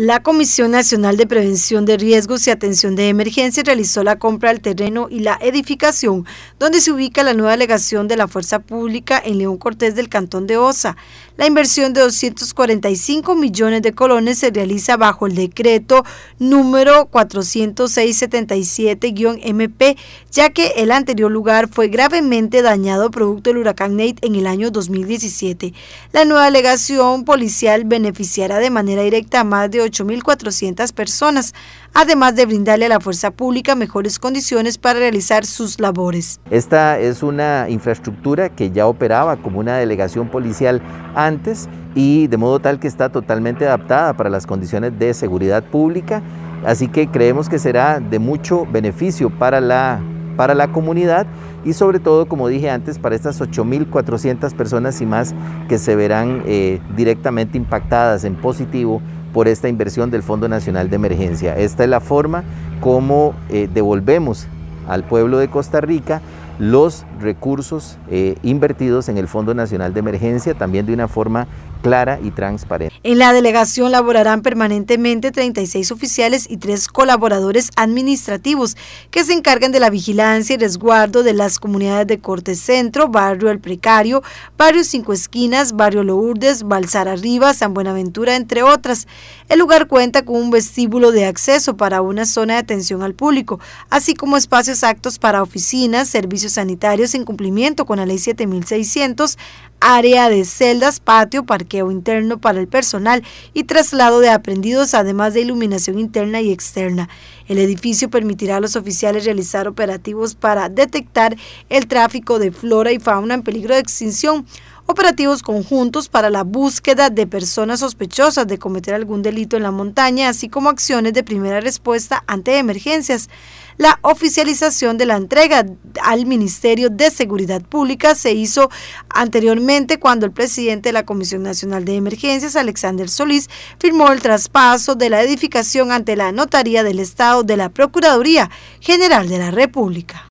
La Comisión Nacional de Prevención de Riesgos y Atención de Emergencias realizó la compra del terreno y la edificación donde se ubica la nueva delegación de la Fuerza Pública en León Cortés del Cantón de Osa. La inversión de 245 millones de colones se realiza bajo el decreto número 406 mp ya que el anterior lugar fue gravemente dañado producto del huracán Nate en el año 2017. La nueva delegación policial beneficiará de manera directa a más de 8.400 personas, además de brindarle a la fuerza pública mejores condiciones para realizar sus labores. Esta es una infraestructura que ya operaba como una delegación policial antes y de modo tal que está totalmente adaptada para las condiciones de seguridad pública. Así que creemos que será de mucho beneficio para la, comunidad y sobre todo, como dije antes, para estas 8.400 personas y más que se verán eh, directamente impactadas en positivo por esta inversión del Fondo Nacional de Emergencia. Esta es la forma como eh, devolvemos al pueblo de Costa Rica los recursos eh, invertidos en el Fondo Nacional de Emergencia, también de una forma clara y transparente. En la delegación laborarán permanentemente 36 oficiales y tres colaboradores administrativos que se encargan de la vigilancia y resguardo de las comunidades de Corte Centro, Barrio El Precario, Barrio Cinco Esquinas, Barrio Lourdes, Balsar Arriba, San Buenaventura, entre otras. El lugar cuenta con un vestíbulo de acceso para una zona de atención al público, así como espacios actos para oficinas, servicios sanitarios en cumplimiento con la Ley 7600, área de celdas, patio, parqueo interno para el personal y traslado de aprendidos, además de iluminación interna y externa. El edificio permitirá a los oficiales realizar operativos para detectar el tráfico de flora y fauna en peligro de extinción, operativos conjuntos para la búsqueda de personas sospechosas de cometer algún delito en la montaña, así como acciones de primera respuesta ante emergencias. La oficialización de la entrega al Ministerio de Seguridad Pública se hizo anteriormente cuando el presidente de la Comisión Nacional de Emergencias, Alexander Solís, firmó el traspaso de la edificación ante la Notaría del Estado de la Procuraduría General de la República.